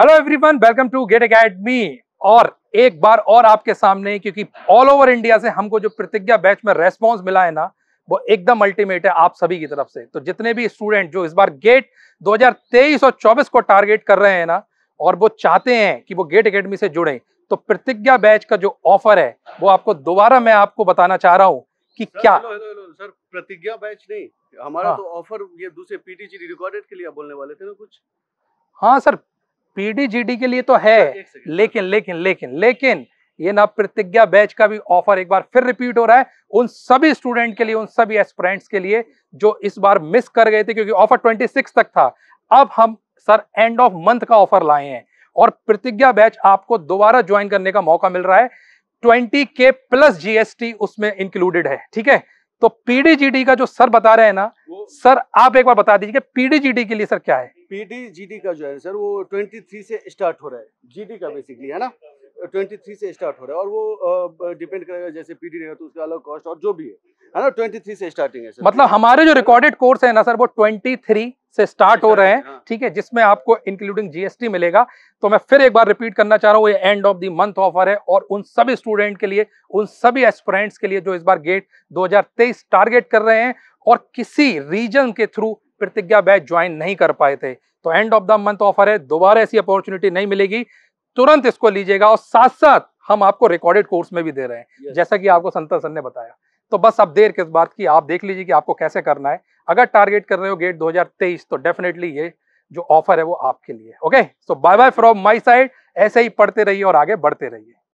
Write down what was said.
Hello everyone welcome to GATE academy और एक बार और आपके सामने क्योंकि ऑल ओवर इंडिया से हमको जो प्रतिज्ञा बैच में रेस्पॉन्स मिला है ना वो एकदम अल्टीमेट है आप सभी की तरफ से तो जितने भी स्टूडेंट जो इस बार गेट 2023 और 24 को टारगेट कर रहे हैं ना और वो चाहते हैं कि वो गेट अकेडमी से जुड़े तो प्रतिज्ञा बैच का जो ऑफर है वो आपको दोबारा मैं आपको बताना चाह रहा हूँ कि सर, क्या hello hello sir Pratigya batch नहीं हमारा हाँ। तो ऑफर ये दूसरे पीटीजी रिकॉर्डेड के लिए बोलने वाले थे ना कुछ हाँ सर पीडीजीडी के लिए तो है लेकिन लेकिन लेकिन लेकिन ये ना प्रतिज्ञा बैच का भी ऑफर एक बार फिर रिपीट हो रहा है उन सभी स्टूडेंट के लिए उन सभी एस्पिरेंट्स के लिए जो इस बार मिस कर गए थे क्योंकि ऑफर 26 तक था अब हम सर एंड ऑफ मंथ का ऑफर लाए हैं और प्रतिज्ञा बैच आपको दोबारा ज्वाइन करने का मौका मिल रहा है ट्वेंटी के प्लस जीएसटी उसमें इंक्लूडेड है ठीक है तो पीडीजीडी का जो सर बता रहे हैं ना सर आप एक बार बता दीजिए पीडीजीडी के लिए सर क्या है पीडीजीडी का जो है सर वो 23 से स्टार्ट हो रहा है जीडी का बेसिकली है ना 23 से स्टार्ट हो रहा है और वो डिपेंड करेगा जैसे पीडी रहेगा तो उसका अलग कॉस्ट और जो भी है है ना 23 से स्टार्टिंग है सर मतलब हमारे जो रिकॉर्डेड कोर्स है ना सर वो 23 से स्टार्ट हो रहे हैं हाँ। ठीक है जिसमें आपको इंक्लूडिंग जीएसटी मिलेगा तो मैं फिर एक बार रिपीट करना चाह रहा हूँ ये end of the month offer है और उन सभी स्टूडेंट के लिए उन सभी एस्पिरेंट्स के लिए जो इस बार गेट 2023 टारगेट कर रहे हैं और किसी रीजन के थ्रू प्रतिज्ञा बैच ज्वाइन नहीं कर पाए थे तो end of the month offer है दोबारा ऐसी अपॉर्चुनिटी नहीं मिलेगी तुरंत इसको लीजिएगा और साथ साथ हम आपको रिकॉर्डेड कोर्स में भी दे रहे हैं yes. जैसा कि आपको संतन सन ने बताया तो बस अब देर किस बात की आप देख लीजिए कि आपको कैसे करना है अगर टारगेट कर रहे हो गेट 2023 तो डेफिनेटली ये जो ऑफर है वो आपके लिए okay so bye bye from my side ऐसे ही पढ़ते रहिए और आगे बढ़ते रहिए